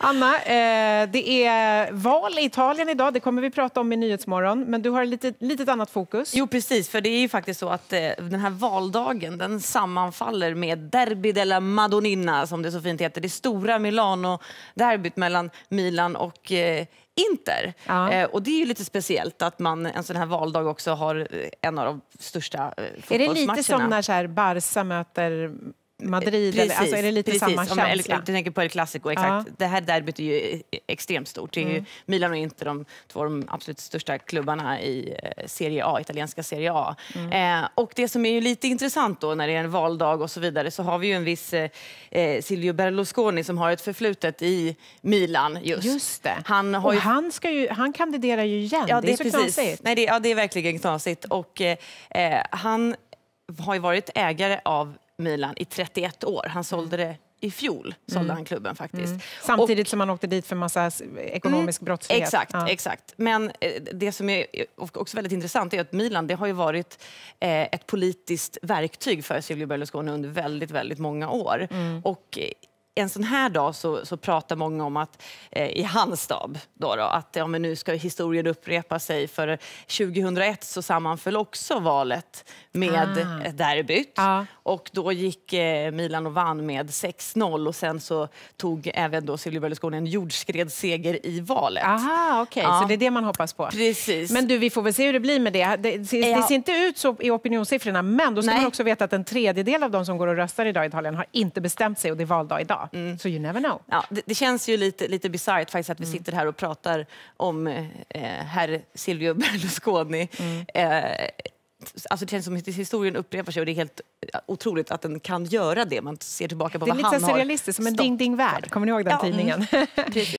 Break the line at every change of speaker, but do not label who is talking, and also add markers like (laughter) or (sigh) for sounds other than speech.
Anna, eh, det är val i Italien idag. Det kommer vi prata om i Nyhetsmorgon. Men du har ett litet, litet annat fokus. Jo, precis. För det är ju faktiskt så att eh, den här valdagen den
sammanfaller med Derby della Madonnina, som det så fint heter. Det stora Milano-derbyt mellan Milan och eh, Inter. Ja. Eh, och det är ju lite speciellt att man en sån här valdag också har eh, en av de största eh, fotbollsmatcherna. Är det lite som när
så här Barca möter Madrid, precis, eller, alltså är det lite precis, samma Om, eller, du
tänker på El Clasico, exakt. Ja. Det här derbyt är ju extremt stort. Det är mm. ju Milan och Inter, de två de absolut största klubbarna i eh, Serie A, italienska Serie A. Mm. Eh, och det som är ju lite intressant då när det är en valdag och så vidare så har vi ju en viss eh, eh Silvio Berlusconi som har ett förflutet i Milan just. just det. Han, har ju... han,
ska ju, han kandiderar ju igen, ja, det, det är så precis. knasigt.
Nej, det, ja, det är verkligen knasigt. Och, eh, eh han har ju varit ägare av Milan i 31 år. Han mm. sålde det i fjol sålde mm. han klubben faktiskt. Mm. Samtidigt och,
som han åkte dit för massa ekonomisk mm, brottslighet. Exakt, ja.
exakt. Men eh, det som är också väldigt intressant är att Milan det har ju varit eh, ett politiskt verktyg för Silvio Berlusconi under väldigt, väldigt många år. Mm. Och eh, en sån här dag så, så pratar många om att eh, i hans stab då, då att ja, men nu ska historien upprepa sig för 2001 så sammanföll också valet med ah. derbyt ah. och då gick eh, Milan och vann med 6-0 och sen så tog även då Silvio Berlusconi
en jordskredsseger i valet. Aha, okej, okay. ja. så det är det man hoppas på. Precis. Men du, vi får väl se hur det blir med det. Det, det, det ja. ser inte ut så i opinionssiffrorna, men då ska Nej. man också veta att en tredjedel av de som går och röstar idag i Italien har inte bestämt sig och det är valdag idag. Mm. So you never know. Ja, det, det känns ju lite, lite bisarrt faktiskt att vi mm. sitter här och pratar om eh, herr Silvio (laughs) Berlusconi.
Mm. Eh, Alltså det känns som att historien upprepar sig och det är helt otroligt att den kan göra det. Man ser tillbaka på vad han har Det är lite surrealistiskt,
som en ding-ding-värld. Kommer ni ihåg den ja, mm. tidningen? Mm.